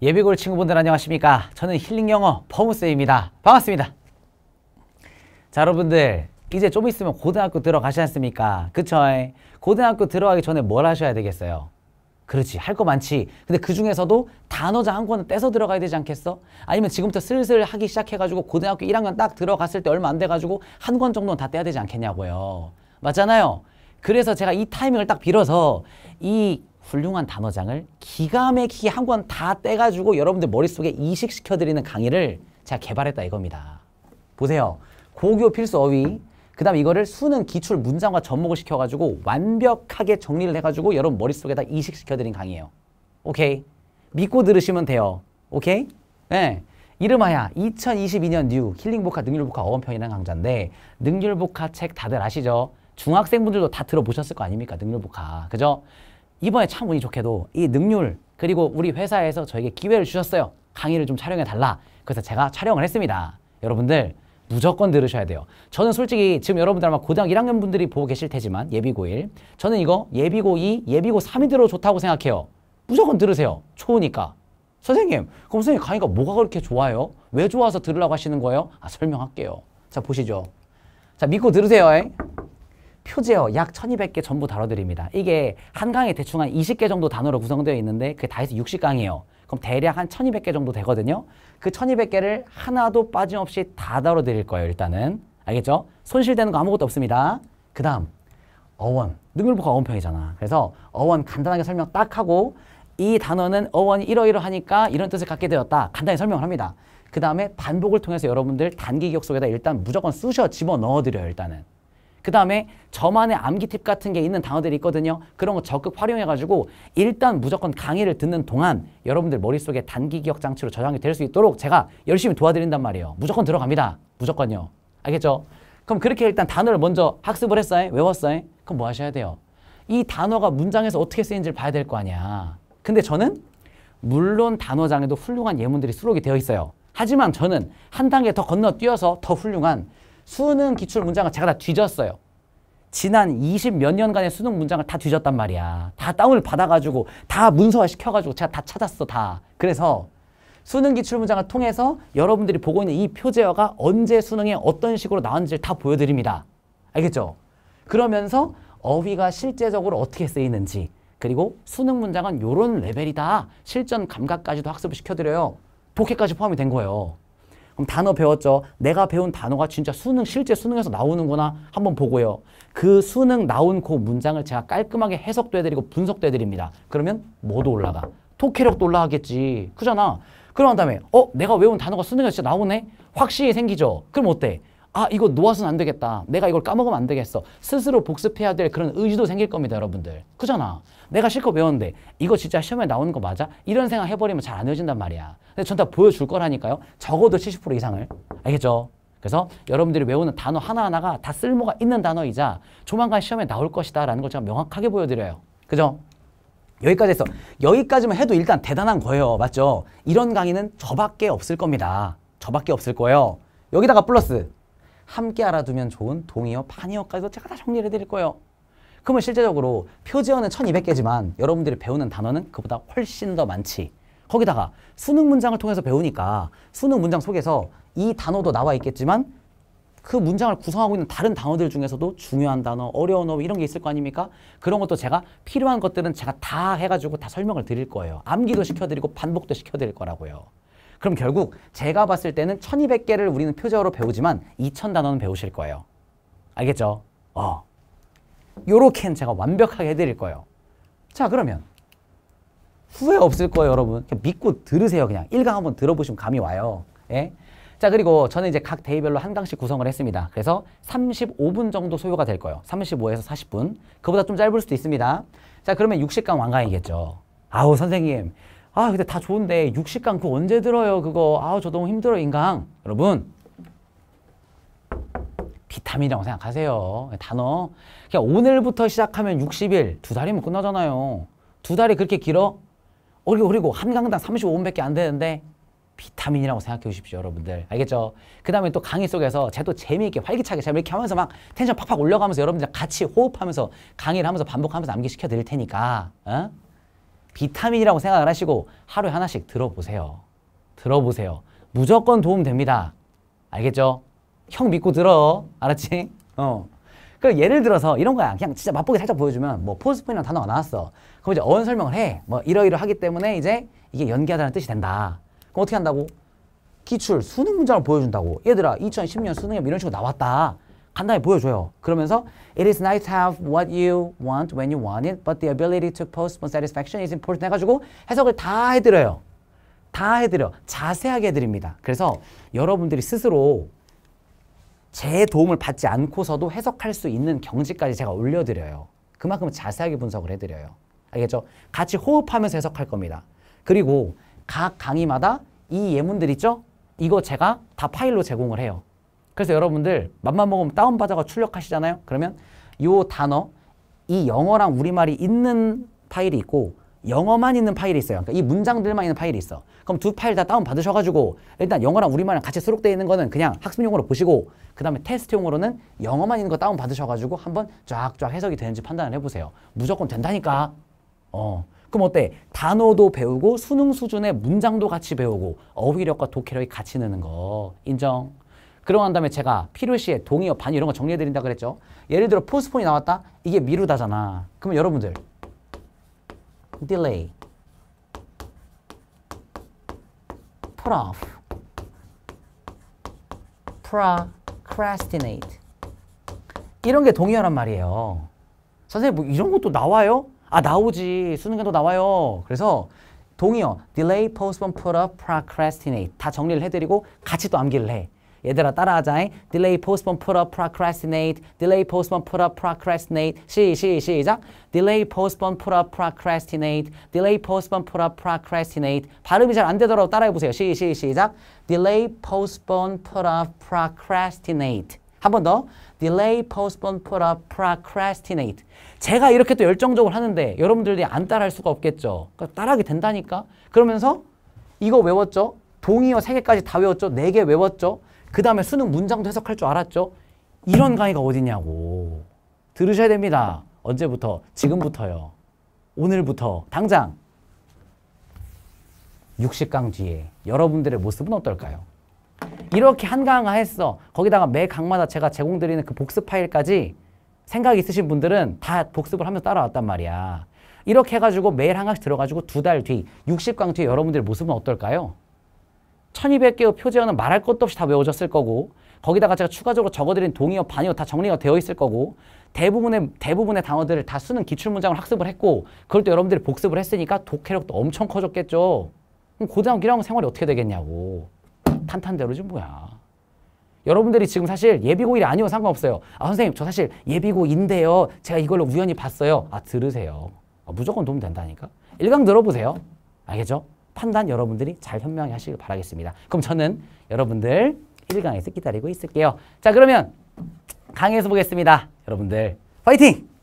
예비골 친구분들 안녕하십니까 저는 힐링영어 퍼무쌤입니다 반갑습니다 자 여러분들 이제 좀 있으면 고등학교 들어가지 시 않습니까 그쵸? 고등학교 들어가기 전에 뭘 하셔야 되겠어요? 그렇지 할 거 많지 근데 그 중에서도 단어장한 권은 떼서 들어가야 되지 않겠어? 아니면 지금부터 슬슬 하기 시작해가지고 고등학교 1학년 딱 들어갔을 때 얼마 안 돼가지고 한 권 정도는 다 떼야 되지 않겠냐고요 맞잖아요 그래서 제가 이 타이밍을 딱 빌어서 이 훌륭한 단어장을 기가 막히게 한 권 다 떼가지고 여러분들 머릿속에 이식시켜드리는 강의를 제가 개발했다 이겁니다. 보세요. 고교 필수 어휘, 그 다음 이거를 수능 기출 문장과 접목을 시켜가지고 완벽하게 정리를 해가지고 여러분 머릿속에다 이식시켜드린 강의예요. 오케이? 믿고 들으시면 돼요. 오케이? 네. 이름하여 2022년 뉴 힐링복화 능률복화 어원편이라는 강좌인데 능률복화 책 다들 아시죠? 중학생분들도 다 들어보셨을 거 아닙니까? 능률복화. 그죠? 이번에 참 운이 좋게도 이 능률 그리고 우리 회사에서 저에게 기회를 주셨어요. 강의를 좀 촬영해 달라. 그래서 제가 촬영을 했습니다. 여러분들 무조건 들으셔야 돼요. 저는 솔직히 지금 여러분들 아마 고등학교 1학년 분들이 보고 계실 테지만 예비고 1 저는 이거 예비고 2, 예비고 3이 들어 좋다고 생각해요. 무조건 들으세요. 좋으니까. 선생님, 그럼 선생님 강의가 뭐가 그렇게 좋아요? 왜 좋아서 들으라고 하시는 거예요? 아, 설명할게요. 자, 보시죠. 자, 믿고 들으세요. 에? 표제어 약1 2 0 0개 전부 다뤄드립니다. 이게 한 강에 대충 한2 0개 정도 단어로 구성되어 있는데 그게 다 해서 6 0 강이에요 그럼 대략 한1 2 0 0개 정도 되거든요. 그1 2 0 0 개를 하나도 빠짐없이 다 다뤄드릴 거예요, 일단은. 알겠죠? 손실되는 거 아무것도 없습니다. 그 다음, 어원. 능률복합 어원평이잖아. 그래서 어원 간단하게 설명 딱 하고 이 단어는 어원이 이러이러하니까 이런 뜻을 갖게 되었다. 간단히 설명을 합니다. 그 다음에 반복을 통해서 여러분들 단기 기억 속에다 일단 무조건 쑤셔 집어넣어드려요, 일단은. 그 다음에 저만의 암기 팁 같은 게 있는 단어들이 있거든요. 그런 거 적극 활용해가지고 일단 무조건 강의를 듣는 동안 여러분들 머릿속에 단기 기억 장치로 저장이 될 수 있도록 제가 열심히 도와드린단 말이에요. 무조건 들어갑니다. 무조건요. 알겠죠? 그럼 그렇게 일단 단어를 먼저 학습을 했어요? 외웠어요? 그럼 뭐 하셔야 돼요? 이 단어가 문장에서 어떻게 쓰이는지를 봐야 될 거 아니야. 근데 저는 물론 단어장에도 훌륭한 예문들이 수록이 되어 있어요. 하지만 저는 한 단계 더 건너뛰어서 더 훌륭한 수능 기출 문장을 제가 다 뒤졌어요. 지난 20몇 년간의 수능 문장을 다 뒤졌단 말이야. 다 다운을 받아가지고 다 문서화 시켜가지고 제가 다 찾았어 다. 그래서 수능 기출 문장을 통해서 여러분들이 보고 있는 이 표제어가 언제 수능에 어떤 식으로 나왔는지를 다 보여드립니다. 알겠죠? 그러면서 어휘가 실제적으로 어떻게 쓰이는지 그리고 수능 문장은 요런 레벨이다. 실전 감각까지도 학습을 시켜드려요. 독해까지 포함이 된 거예요. 그럼 단어 배웠죠? 내가 배운 단어가 진짜 수능, 실제 수능에서 나오는구나 한번 보고요. 그 수능 나온 그 문장을 제가 깔끔하게 해석도 해드리고 분석도 해드립니다. 그러면 뭐도 올라가? 토캐력도 올라가겠지. 그잖아. 그러 다음에 어? 내가 외운 단어가 수능에서 진짜 나오네? 확실히 생기죠? 그럼 어때? 아 이거 놓아서는 안 되겠다. 내가 이걸 까먹으면 안 되겠어. 스스로 복습해야 될 그런 의지도 생길 겁니다. 여러분들. 그잖아. 내가 실컷 배웠는데 이거 진짜 시험에 나오는 거 맞아? 이런 생각 해버리면 잘안 헤어진단 말이야. 근데 전 다 보여줄 거라니까요. 적어도 70% 이상을. 알겠죠? 그래서 여러분들이 외우는 단어 하나하나가 다 쓸모가 있는 단어이자 조만간 시험에 나올 것이다 라는 걸 제가 명확하게 보여드려요. 그죠? 여기까지 했어. 여기까지만 해도 일단 대단한 거예요. 맞죠? 이런 강의는 저밖에 없을 겁니다. 저밖에 없을 거예요. 여기다가 플러스 함께 알아두면 좋은 동의어, 반의어까지도 제가 다 정리를 해드릴 거예요. 그러면 실제적으로 표지어는 1200개지만 여러분들이 배우는 단어는 그보다 훨씬 더 많지. 거기다가 수능 문장을 통해서 배우니까 수능 문장 속에서 이 단어도 나와 있겠지만 그 문장을 구성하고 있는 다른 단어들 중에서도 중요한 단어, 어려운 어 이런 게 있을 거 아닙니까? 그런 것도 제가 필요한 것들은 제가 다 해가지고 다 설명을 드릴 거예요. 암기도 시켜드리고 반복도 시켜드릴 거라고요. 그럼 결국 제가 봤을 때는 1200개를 우리는 표제어로 배우지만 2000단어는 배우실 거예요. 알겠죠? 어. 요렇게는 제가 완벽하게 해드릴 거예요. 자 그러면 후회 없을 거예요 여러분. 믿고 들으세요 그냥. 1강 한번 들어보시면 감이 와요. 예? 자 그리고 저는 이제 각대의별로한 강씩 구성을 했습니다. 그래서 35분 정도 소요가 될 거예요. 35에서 40분. 그보다 좀 짧을 수도 있습니다. 자 그러면 60강 완강이겠죠. 아우 선생님 아 근데 다 좋은데 60강 그 언제 들어요 그거 아우 저 너무 힘들어 인강 여러분 비타민이라고 생각하세요 단어 그냥 오늘부터 시작하면 60일 두 달이면 끝나잖아요 두 달이 그렇게 길어? 그리고, 그리고 한 강당 35분밖에 안 되는데 비타민이라고 생각해 주십시오 여러분들 알겠죠? 그 다음에 또 강의 속에서 쟤도 재미있게 활기차게 쟤가 이렇게 하면서 막 텐션 팍팍 올려가면서 여러분들 같이 호흡하면서 강의를 하면서 반복하면서 암기시켜 드릴 테니까 어? 비타민이라고 생각을 하시고 하루에 하나씩 들어보세요. 들어보세요. 무조건 도움 됩니다. 알겠죠? 형 믿고 들어. 알았지? 어. 그 예를 들어서 이런 거야. 그냥 진짜 맛보기 살짝 보여주면 뭐 포스핀이라는 단어가 나왔어. 그럼 이제 어원 설명을 해. 뭐 이러이러하기 때문에 이제 이게 연기하다는 뜻이 된다. 그럼 어떻게 한다고? 기출 수능 문장을 보여준다고. 얘들아 2010년 수능에 뭐 이런 식으로 나왔다. 간단히 보여줘요. 그러면서 It is nice to have what you want when you want it, but the ability to postpone satisfaction is important 해가지고 해석을 다 해드려요. 다 해드려. 자세하게 해드립니다. 그래서 여러분들이 스스로 제 도움을 받지 않고서도 해석할 수 있는 경지까지 제가 올려드려요. 그만큼 자세하게 분석을 해드려요. 알겠죠? 같이 호흡하면서 해석할 겁니다. 그리고 각 강의마다 이 예문들 있죠? 이거 제가 다 파일로 제공을 해요. 그래서 여러분들 맘만 먹으면 다운받아가 출력하시잖아요. 그러면 이 단어, 이 영어랑 우리말이 있는 파일이 있고 영어만 있는 파일이 있어요. 그러니까 이 문장들만 있는 파일이 있어. 그럼 두 파일 다 다운받으셔가지고 일단 영어랑 우리말이랑 같이 수록되어 있는 거는 그냥 학습용으로 보시고 그 다음에 테스트용으로는 영어만 있는 거 다운받으셔가지고 한번 쫙쫙 해석이 되는지 판단을 해보세요. 무조건 된다니까. 어. 그럼 어때? 단어도 배우고 수능 수준의 문장도 같이 배우고 어휘력과 독해력이 같이 느는 거 인정. 그러한 고 다음에 제가 필요시에 동의어, 반 이런 거 정리해드린다 그랬죠. 예를 들어 포스폰이 나왔다? 이게 미루다잖아. 그러면 여러분들 delay, put off, procrastinate 이런 게 동의어란 말이에요. 선생님 뭐 이런 것도 나와요? 아 나오지 수능에도 나와요. 그래서 동의어 delay, postpone, put off, procrastinate 다 정리를 해드리고 같이 또 암기를 해. 얘들아 따라하자. Delay, postpone, put up, procrastinate. Delay, postpone, put up, procrastinate. 시, 시, 시작. Delay, postpone, put up, procrastinate. Delay, postpone, put up, procrastinate. 발음이 잘 안 되더라도 따라해보세요. 시, 시, 시작. Delay, postpone, put up, procrastinate. 한 번 더. Delay, postpone, put up, procrastinate. 제가 이렇게 또 열정적으로 하는데 여러분들이 안 따라할 수가 없겠죠. 그러니까 따라하게 된다니까. 그러면서 이거 외웠죠? 동의어 세개까지다 외웠죠? 네 개 외웠죠? 그 다음에 수능 문장도 해석할 줄 알았죠? 이런 강의가 어디냐고. 들으셔야 됩니다. 언제부터? 지금부터요. 오늘부터. 당장. 60강 뒤에 여러분들의 모습은 어떨까요? 이렇게 한 강화 했어. 거기다가 매 강마다 제가 제공드리는 그 복습 파일까지 생각 있으신 분들은 다 복습을 하면서 따라왔단 말이야. 이렇게 해가지고 매일 한 강씩 들어가지고 두 달 뒤, 60강 뒤에 여러분들의 모습은 어떨까요? 1200개의 표제어는 말할 것도 없이 다 외워졌을 거고 거기다가 제가 추가적으로 적어드린 동의어, 반의어 다 정리가 되어 있을 거고 대부분의 대부분의 단어들을 다 쓰는 기출 문장을 학습을 했고 그걸 또 여러분들이 복습을 했으니까 독해력도 엄청 커졌겠죠. 그럼 고등학교 1학년 생활이 어떻게 되겠냐고. 탄탄대로지 뭐야. 여러분들이 지금 사실 예비고1이 아니어 상관없어요. 아 선생님 저 사실 예비고인데요. 제가 이걸로 우연히 봤어요. 아 들으세요. 아, 무조건 도움 된다니까. 일강 들어보세요. 알겠죠? 판단 여러분들이 잘 현명히 하시길 바라겠습니다. 그럼 저는 여러분들 1강에서 기다리고 있을게요. 자 그러면 강의에서 보겠습니다. 여러분들 파이팅!